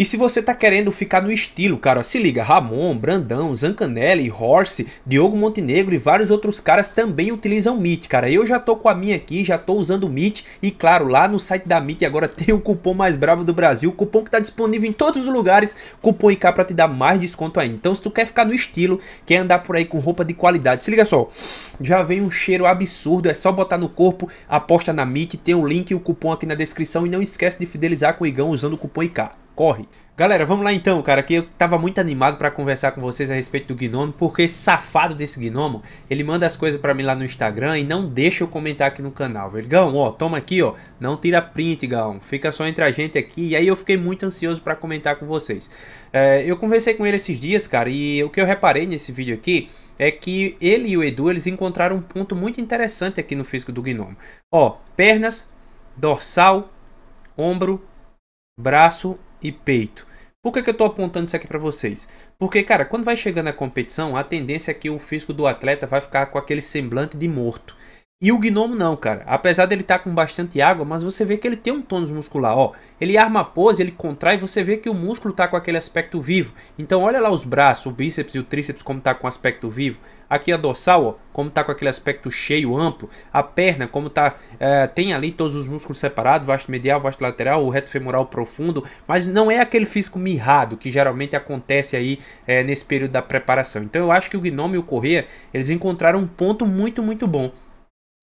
E se você tá querendo ficar no estilo, cara, se liga, Ramon, Brandão, Zancanelli, Horse, Diogo Montenegro e vários outros caras também utilizam Meet, cara. Eu já tô com a minha aqui, já tô usando o Meet e claro, lá no site da Meet agora tem o cupom mais bravo do Brasil, cupom que tá disponível em todos os lugares, cupom IK para te dar mais desconto ainda. Então se tu quer ficar no estilo, quer andar por aí com roupa de qualidade, se liga só, já vem um cheiro absurdo, é só botar no corpo, aposta na Meet, tem o link e o cupom aqui na descrição e não esquece de fidelizar com o Igão usando o cupom IK corre. Galera, vamos lá então, cara, que eu tava muito animado para conversar com vocês a respeito do Gnomo, porque safado desse Gnomo, ele manda as coisas para mim lá no Instagram e não deixa eu comentar aqui no canal, vergão, ó, toma aqui, ó, não tira print, galão, fica só entre a gente aqui, e aí eu fiquei muito ansioso para comentar com vocês. É, eu conversei com ele esses dias, cara, e o que eu reparei nesse vídeo aqui é que ele e o Edu, eles encontraram um ponto muito interessante aqui no físico do Gnomo. Ó, pernas, dorsal, ombro, braço e peito. Por que, que eu estou apontando isso aqui para vocês? Porque, cara, quando vai chegando a competição, a tendência é que o físico do atleta vai ficar com aquele semblante de morto. E o Gnomo não, cara. Apesar dele estar tá com bastante água, mas você vê que ele tem um tônus muscular, ó. Ele arma a pose, ele contrai, você vê que o músculo tá com aquele aspecto vivo. Então olha lá os braços, o bíceps e o tríceps como tá com aspecto vivo. Aqui a dorsal, ó, como tá com aquele aspecto cheio, amplo. A perna, como tá, é, tem ali todos os músculos separados, vasto medial, vasto lateral, o reto femoral profundo. Mas não é aquele físico mirrado que geralmente acontece aí é, nesse período da preparação. Então eu acho que o Gnome e o Correa, eles encontraram um ponto muito, muito bom.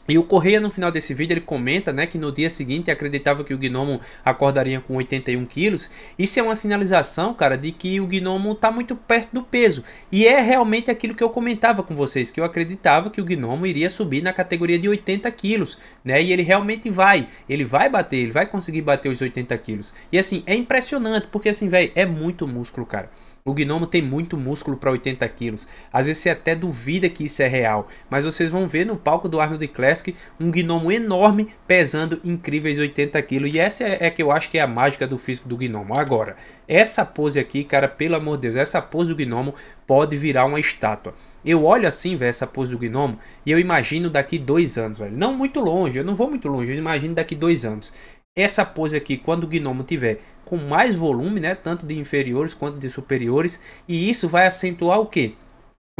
E o Correia, no final desse vídeo, ele comenta né, que no dia seguinte acreditava que o Gnomo acordaria com 81 quilos. Isso é uma sinalização, cara, de que o Gnomo está muito perto do peso. E é realmente aquilo que eu comentava com vocês, que eu acreditava que o Gnomo iria subir na categoria de 80 quilos. Né, e ele realmente vai, ele vai bater, ele vai conseguir bater os 80 quilos. E assim, é impressionante, porque assim, velho, é muito músculo, cara. O gnomo tem muito músculo para 80 quilos. Às vezes você até duvida que isso é real, mas vocês vão ver no palco do Arnold Classic um gnomo enorme pesando incríveis 80 quilos. E essa é, é que eu acho que é a mágica do físico do gnomo. Agora, essa pose aqui, cara, pelo amor de Deus, essa pose do gnomo pode virar uma estátua. Eu olho assim, velho, essa pose do gnomo e eu imagino daqui dois anos, velho. Não muito longe, eu não vou muito longe, eu imagino daqui dois anos. Essa pose aqui, quando o gnomo tiver com mais volume, né, tanto de inferiores quanto de superiores, e isso vai acentuar o que?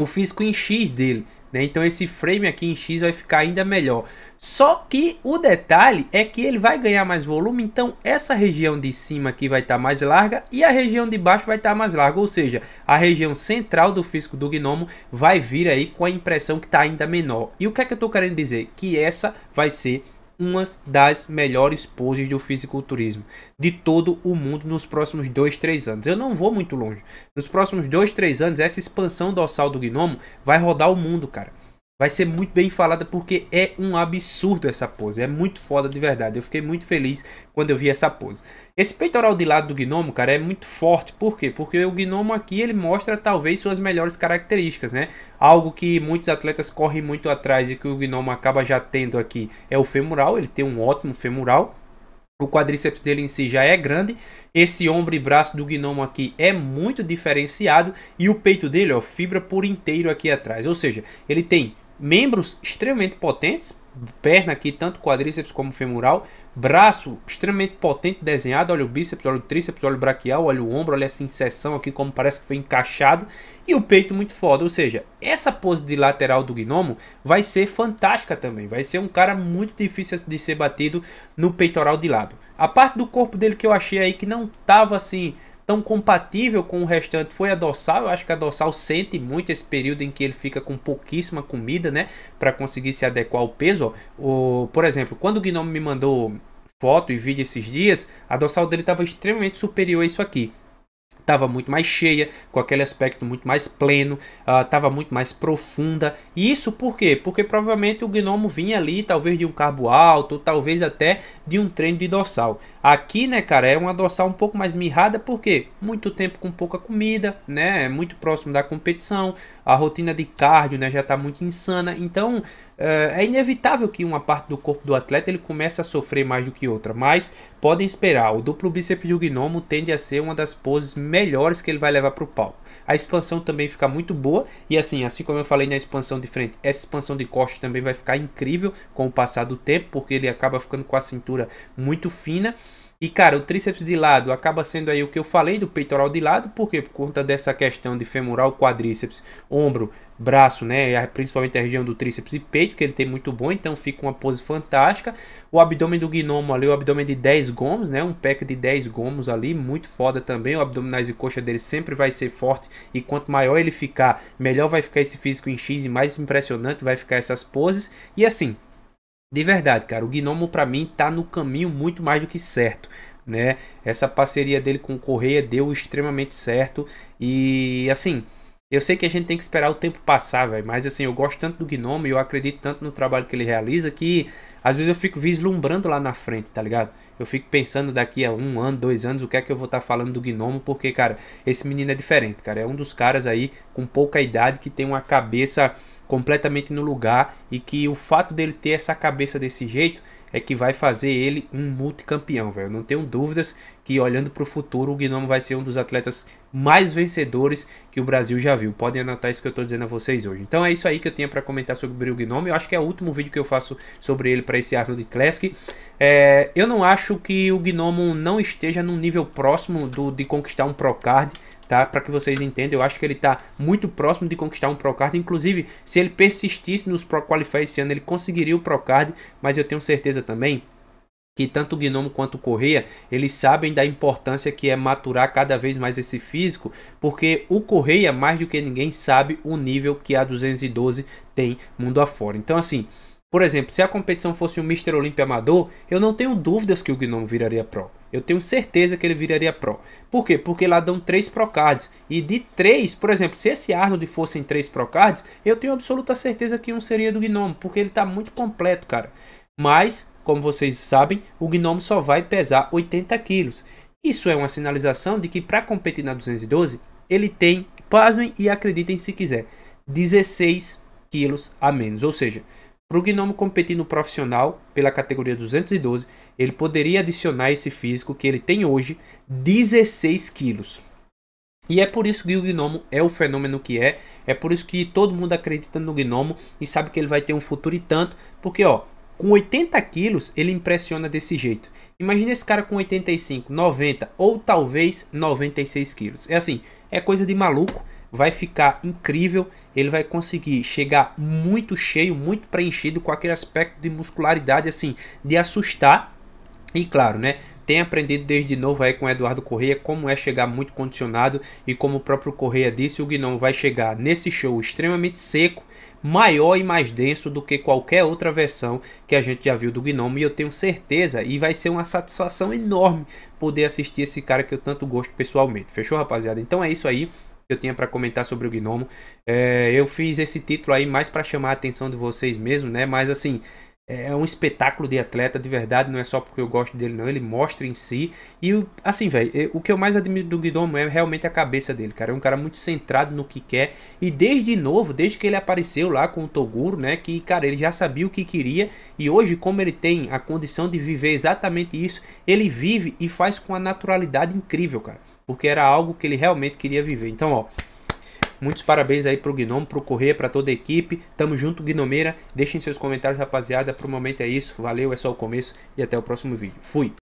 O físico em X dele, né? Então esse frame aqui em X vai ficar ainda melhor. Só que o detalhe é que ele vai ganhar mais volume, então essa região de cima aqui vai estar tá mais larga e a região de baixo vai estar tá mais larga, ou seja, a região central do físico do gnomo vai vir aí com a impressão que está ainda menor. E o que é que eu estou querendo dizer? Que essa vai ser uma das melhores poses do fisiculturismo de todo o mundo nos próximos 2, 3 anos. Eu não vou muito longe. Nos próximos 2, 3 anos, essa expansão dorsal do gnomo vai rodar o mundo, cara vai ser muito bem falada porque é um absurdo essa pose. É muito foda de verdade. Eu fiquei muito feliz quando eu vi essa pose. Esse peitoral de lado do gnomo, cara, é muito forte. Por quê? Porque o gnomo aqui ele mostra talvez suas melhores características, né? Algo que muitos atletas correm muito atrás e que o gnomo acaba já tendo aqui é o femoral. Ele tem um ótimo femoral. O quadríceps dele em si já é grande. Esse ombro e braço do gnomo aqui é muito diferenciado. E o peito dele, ó, fibra por inteiro aqui atrás. Ou seja, ele tem membros extremamente potentes, perna aqui, tanto quadríceps como femoral, braço extremamente potente desenhado, olha o bíceps, olha o tríceps, olha o braquial, olha o ombro, olha essa inserção aqui como parece que foi encaixado e o peito muito foda, ou seja, essa pose de lateral do gnomo vai ser fantástica também, vai ser um cara muito difícil de ser batido no peitoral de lado. A parte do corpo dele que eu achei aí que não tava assim tão compatível com o restante foi a dorsal. Eu acho que a dorsal sente muito esse período em que ele fica com pouquíssima comida, né? Para conseguir se adequar ao peso. O, por exemplo, quando o Gnome me mandou foto e vídeo esses dias, a dorsal dele estava extremamente superior a isso aqui estava muito mais cheia, com aquele aspecto muito mais pleno, estava ah, uh, muito mais profunda. E isso por quê? Porque provavelmente o gnomo vinha ali, talvez de um carbo alto, talvez até de um treino de dorsal. Aqui, né, cara, é uma dorsal um pouco mais mirrada, porque muito tempo com pouca comida, né, é muito próximo da competição, a rotina de cardio, né, já está muito insana. Então, uh, é inevitável que uma parte do corpo do atleta ele comece a sofrer mais do que outra, mas podem esperar. O duplo bíceps do gnomo tende a ser uma das poses melhores melhores que ele vai levar para o palco. A expansão também fica muito boa e assim, assim como eu falei na expansão de frente, essa expansão de corte também vai ficar incrível com o passar do tempo, porque ele acaba ficando com a cintura muito fina. E cara, o tríceps de lado acaba sendo aí o que eu falei do peitoral de lado, porque por conta dessa questão de femoral, quadríceps, ombro, braço, né, principalmente a região do tríceps e peito, que ele tem muito bom, então fica uma pose fantástica. O abdômen do gnomo ali, o abdômen de 10 gomos, né, um pack de 10 gomos ali, muito foda também. O abdominais e coxa dele sempre vai ser forte e quanto maior ele ficar, melhor vai ficar esse físico em X e mais impressionante vai ficar essas poses. E assim, de verdade, cara, o Gnomo para mim tá no caminho muito mais do que certo. Né? Essa parceria dele com o Correia deu extremamente certo. E assim, eu sei que a gente tem que esperar o tempo passar, velho. Mas assim, eu gosto tanto do Gnomo e eu acredito tanto no trabalho que ele realiza que às vezes eu fico vislumbrando lá na frente, tá ligado? Eu fico pensando daqui a um ano, dois anos, o que é que eu vou estar tá falando do Gnomo, porque, cara, esse menino é diferente, cara. É um dos caras aí com pouca idade que tem uma cabeça completamente no lugar e que o fato dele ter essa cabeça desse jeito é que vai fazer ele um multicampeão, velho. Não tenho dúvidas que olhando para o futuro, o Gnome vai ser um dos atletas mais vencedores que o Brasil já viu. Podem anotar isso que eu estou dizendo a vocês hoje. Então é isso aí que eu tinha para comentar sobre o Gnome. Eu acho que é o último vídeo que eu faço sobre ele para esse Arnold Classic. É, eu não acho que o Gnome não esteja num nível próximo do, de conquistar um Procard. Tá? Para que vocês entendam, eu acho que ele está muito próximo de conquistar um Procard. Inclusive, se ele persistisse nos Pro Qualify esse ano, ele conseguiria o Procard. Mas eu tenho certeza certeza também que tanto o Gnomo quanto o Correia, eles sabem da importância que é maturar cada vez mais esse físico, porque o Correia, mais do que ninguém, sabe o nível que a 212 tem mundo afora. Então, assim, por exemplo, se a competição fosse um Mr. Olímpia amador, eu não tenho dúvidas que o Gnome viraria Pro. Eu tenho certeza que ele viraria Pro. Por quê? Porque lá dão 3 Pro Cards. E de 3, por exemplo, se esse Arnold fossem 3 Pro Cards, eu tenho absoluta certeza que um seria do Gnome. Porque ele está muito completo, cara. Mas, como vocês sabem, o Gnome só vai pesar 80 quilos. Isso é uma sinalização de que para competir na 212, ele tem, pasmem e acreditem se quiser, 16 quilos a menos. Ou seja, para o Gnome competir no profissional pela categoria 212, ele poderia adicionar esse físico que ele tem hoje, 16 quilos. E é por isso que o Gnomo é o fenômeno que é, é por isso que todo mundo acredita no Gnomo e sabe que ele vai ter um futuro e tanto, porque ó, com 80 quilos, ele impressiona desse jeito. Imagina esse cara com 85, 90 ou talvez 96 quilos. É assim, é coisa de maluco. Vai ficar incrível. Ele vai conseguir chegar muito cheio, muito preenchido, com aquele aspecto de muscularidade, assim, de assustar. E claro, né? Tem aprendido desde novo aí com o Eduardo Correia como é chegar muito condicionado e como o próprio Correia disse, o Guinão vai chegar nesse show extremamente seco, maior e mais denso do que qualquer outra versão que a gente já viu do Gnome. E eu tenho certeza, e vai ser uma satisfação enorme poder assistir esse cara que eu tanto gosto pessoalmente. Fechou, rapaziada? Então é isso aí que eu tinha para comentar sobre o Gnomo. É, eu fiz esse título aí mais para chamar a atenção de vocês mesmo, né? Mas assim, é, é um espetáculo de atleta de verdade, não é só porque eu gosto dele, não. Ele mostra em si. E assim, velho, é, o que eu mais admiro do Guidomo é realmente a cabeça dele, cara. É um cara muito centrado no que quer. E desde novo, desde que ele apareceu lá com o Toguro, né? Que, cara, ele já sabia o que queria. E hoje, como ele tem a condição de viver exatamente isso, ele vive e faz com a naturalidade incrível, cara. Porque era algo que ele realmente queria viver. Então, ó. Muitos parabéns aí pro Gnome, pro Correr, para toda a equipe. Tamo junto, Gnomeira. Deixem seus comentários, rapaziada. Pro momento é isso. Valeu, é só o começo e até o próximo vídeo. Fui!